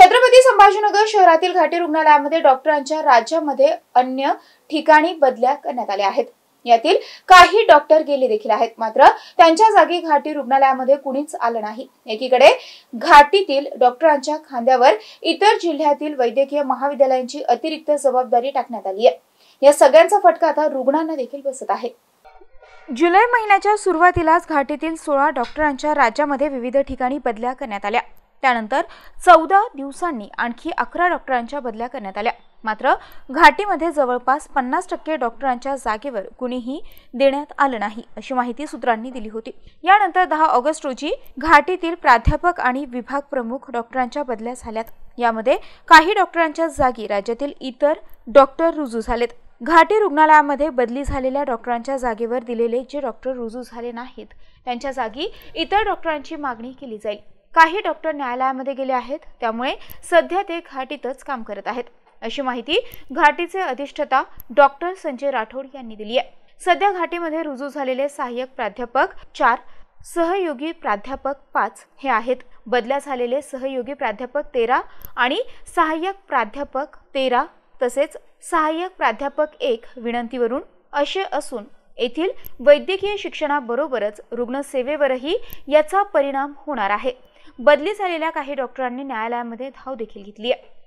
छत्रपती संभाजीनगर शहरातील घाटी रुग्णालयामध्ये डॉक्टरांच्या राज्यामध्ये अन्य ठिकाणी बदल्या करण्यात आल्या आहेत यातील काही डॉक्टर गेले देखील आहेत मात्र त्यांच्या जागी घाटी रुग्णालयामध्ये कुणीच आलं नाही एकीकडे घाटीतील डॉक्टरांच्या खांद्यावर इतर जिल्ह्यातील वैद्यकीय महाविद्यालयांची अतिरिक्त जबाबदारी टाकण्यात आली आहे या सगळ्यांचा फटका आता रुग्णांना देखील बसत आहे जुलै महिन्याच्या सुरुवातीलाच घाटीतील सोळा डॉक्टरांच्या राज्यामध्ये विविध ठिकाणी बदल्या करण्यात आल्या त्यानंतर चौदा दिवसांनी आणखी अकरा डॉक्टरांच्या बदल्या करण्यात आल्या मात्र घाटीमध्ये जवळपास पन्नास टक्के डॉक्टरांच्या जागेवर कुणीही देण्यात आलं नाही अशी माहिती सूत्रांनी दिली होती यानंतर दहा ऑगस्ट रोजी घाटीतील प्राध्यापक आणि विभाग प्रमुख डॉक्टरांच्या बदल्या झाल्यात यामध्ये काही डॉक्टरांच्या जागी राज्यातील इतर डॉक्टर रुजू झालेत घाटी रुग्णालयामध्ये बदली झालेल्या डॉक्टरांच्या जागेवर दिलेले जे डॉक्टर रुजू झाले नाहीत त्यांच्या जागी इतर डॉक्टरांची मागणी केली जाईल काही डॉक्टर न्यायालयामध्ये गेले आहेत त्यामुळे सध्या ते घाटीतच काम करत आहेत अशी माहिती घाटीचे अधिष्ठता डॉक्टर संजय राठोड यांनी दिली आहे सध्या घाटीमध्ये रुजू झालेले सहाय्यक प्राध्यापक चार सहयोगी प्राध्यापक पाच हे आहेत बदल्या झालेले सहयोगी प्राध्यापक तेरा आणि सहाय्यक प्राध्यापक तेरा तसेच सहाय्यक प्राध्यापक एक विनंतीवरून असे असून येथील वैद्यकीय शिक्षणाबरोबरच रुग्णसेवेवरही याचा परिणाम होणार आहे बदली झालेल्या काही डॉक्टरांनी न्यायालयामध्ये धाव देखील घेतली आहे